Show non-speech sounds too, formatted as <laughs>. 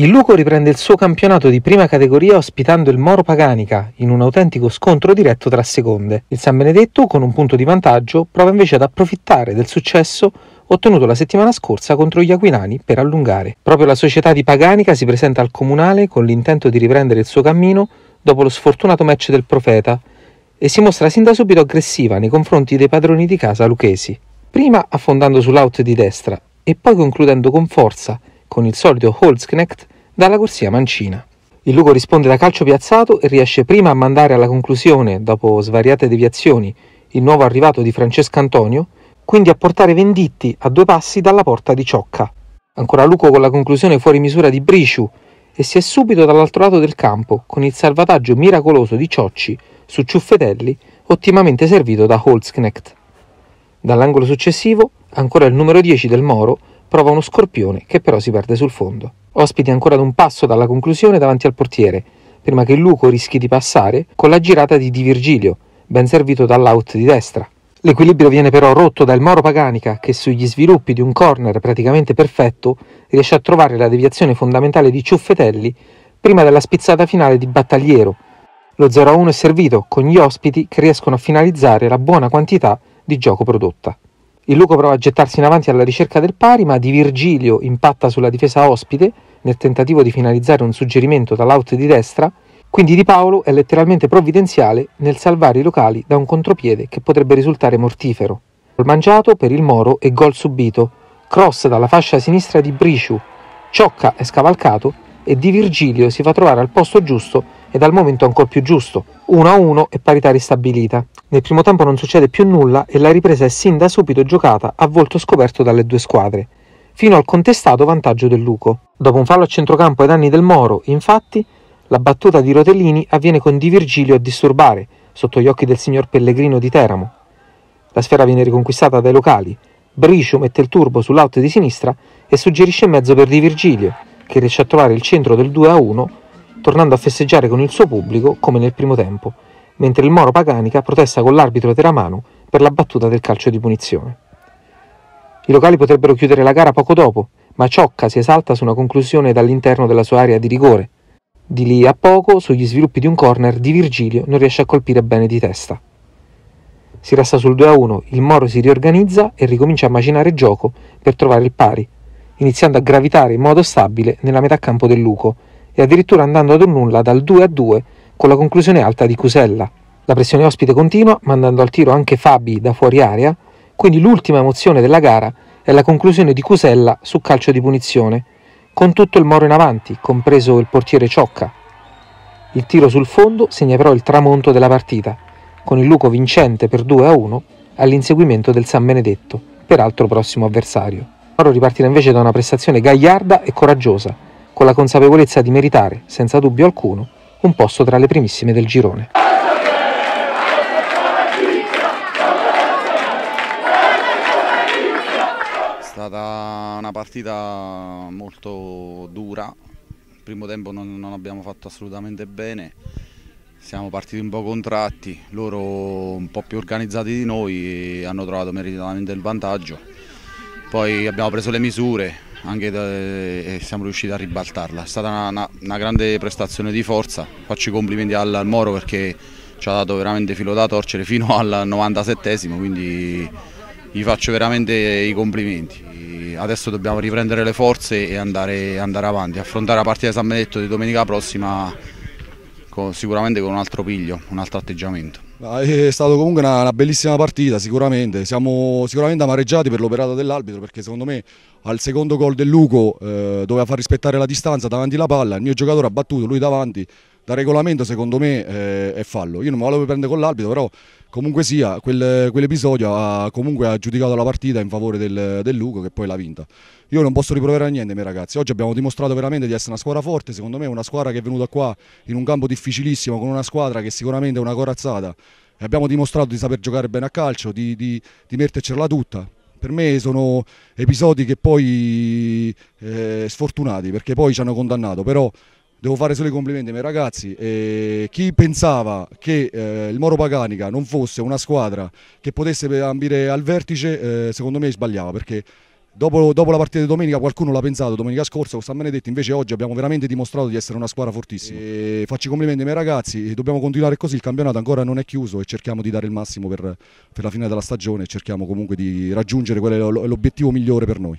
Il Luco riprende il suo campionato di prima categoria ospitando il Moro Paganica in un autentico scontro diretto tra seconde. Il San Benedetto, con un punto di vantaggio, prova invece ad approfittare del successo ottenuto la settimana scorsa contro gli Aquinani per allungare. Proprio la società di Paganica si presenta al comunale con l'intento di riprendere il suo cammino dopo lo sfortunato match del Profeta e si mostra sin da subito aggressiva nei confronti dei padroni di casa lucchesi, prima affondando sull'out di destra e poi concludendo con forza con il solito Holzknecht dalla corsia mancina. Il Lugo risponde da calcio piazzato e riesce prima a mandare alla conclusione, dopo svariate deviazioni, il nuovo arrivato di Francesco Antonio, quindi a portare Venditti a due passi dalla porta di Ciocca. Ancora Lugo con la conclusione fuori misura di Briciu e si è subito dall'altro lato del campo con il salvataggio miracoloso di Ciocci su Ciuffetelli, ottimamente servito da Holzknecht. Dall'angolo successivo, ancora il numero 10 del Moro prova uno scorpione che però si perde sul fondo. Ospiti ancora ad un passo dalla conclusione davanti al portiere, prima che Luco rischi di passare con la girata di Di Virgilio, ben servito dall'out di destra. L'equilibrio viene però rotto dal Moro Paganica che sugli sviluppi di un corner praticamente perfetto riesce a trovare la deviazione fondamentale di Ciuffetelli prima della spizzata finale di Battagliero. Lo 0-1 è servito con gli ospiti che riescono a finalizzare la buona quantità di gioco prodotta. Il Luco prova a gettarsi in avanti alla ricerca del pari, ma Di Virgilio impatta sulla difesa ospite nel tentativo di finalizzare un suggerimento dall'out di destra, quindi Di Paolo è letteralmente provvidenziale nel salvare i locali da un contropiede che potrebbe risultare mortifero. Gol mangiato per il Moro e gol subito, cross dalla fascia sinistra di Briciu, Ciocca è scavalcato e Di Virgilio si fa trovare al posto giusto e dal momento ancora più giusto. 1-1 a e parità ristabilita. Nel primo tempo non succede più nulla e la ripresa è sin da subito giocata a volto scoperto dalle due squadre, fino al contestato vantaggio del Luco. Dopo un fallo a centrocampo ai danni del Moro, infatti, la battuta di Rotellini avviene con Di Virgilio a disturbare, sotto gli occhi del signor Pellegrino di Teramo. La sfera viene riconquistata dai locali. Bricio mette il turbo sull'out di sinistra e suggerisce mezzo per Di Virgilio, che riesce a trovare il centro del 2 a 1, tornando a festeggiare con il suo pubblico come nel primo tempo, mentre il Moro Paganica protesta con l'arbitro Teramano per la battuta del calcio di punizione. I locali potrebbero chiudere la gara poco dopo, ma Ciocca si esalta su una conclusione dall'interno della sua area di rigore. Di lì a poco, sugli sviluppi di un corner, Di Virgilio non riesce a colpire bene di testa. Si resta sul 2-1, a il Moro si riorganizza e ricomincia a macinare gioco per trovare il pari, iniziando a gravitare in modo stabile nella metà campo del Luco e addirittura andando ad un nulla dal 2 a 2 con la conclusione alta di Cusella. La pressione ospite continua, mandando al tiro anche Fabi da fuori area, quindi l'ultima emozione della gara è la conclusione di Cusella su calcio di punizione, con tutto il Moro in avanti, compreso il portiere Ciocca. Il tiro sul fondo segna però il tramonto della partita, con il Luco vincente per 2 a 1 all'inseguimento del San Benedetto, peraltro prossimo avversario. Mauro ripartirà invece da una prestazione gagliarda e coraggiosa, con la consapevolezza di meritare, senza dubbio alcuno, un posto tra le primissime del girone. È stata una partita molto dura, il primo tempo non, non abbiamo fatto assolutamente bene, siamo partiti un po' contratti, loro un po' più organizzati di noi hanno trovato meritatamente il vantaggio. Poi abbiamo preso le misure eh, e siamo riusciti a ribaltarla. È stata una, una, una grande prestazione di forza. Faccio i complimenti al, al Moro perché ci ha dato veramente filo da torcere fino <laughs> al 97esimo, quindi gli faccio veramente i complimenti. Adesso dobbiamo riprendere le forze e andare, andare avanti, affrontare la partita di San Benedetto di domenica prossima con, sicuramente con un altro piglio, un altro atteggiamento. È stata comunque una, una, bellissima partita sicuramente, siamo sicuramente amareggiati per l'operata dell'arbitro perché secondo me al secondo gol del Luco eh, doveva far rispettare la distanza davanti la palla, il mio giocatore ha battuto, lui davanti, da regolamento secondo me eh, è fallo. Io non me lo volevo prendere con l'arbitro, però comunque sia, quel, quell'episodio ha comunque aggiudicato la partita in favore del, del Lugo che poi l'ha vinta. Io non posso riproverare niente, miei ragazzi. Oggi abbiamo dimostrato veramente di essere una squadra forte, secondo me una squadra che è venuta qua in un campo difficilissimo, con una squadra che sicuramente è una corazzata. Abbiamo dimostrato di saper giocare bene a calcio, di, di, di mettercela tutta per me sono episodi che poi eh, sfortunati perché poi ci hanno condannato, però devo fare solo i complimenti ai miei ragazzi. E chi pensava che eh, il Moro Paganica non fosse una squadra che potesse ambire al vertice, eh, secondo me sbagliava perché. Dopo, dopo, la partita di domenica qualcuno l'ha pensato domenica scorsa, San Benedetto, invece oggi abbiamo veramente dimostrato di essere una squadra fortissima. E faccio i complimenti ai miei ragazzi, dobbiamo continuare così, il campionato ancora non è chiuso e cerchiamo di dare il massimo per, per la fine della stagione, cerchiamo comunque di raggiungere l'obiettivo migliore per noi.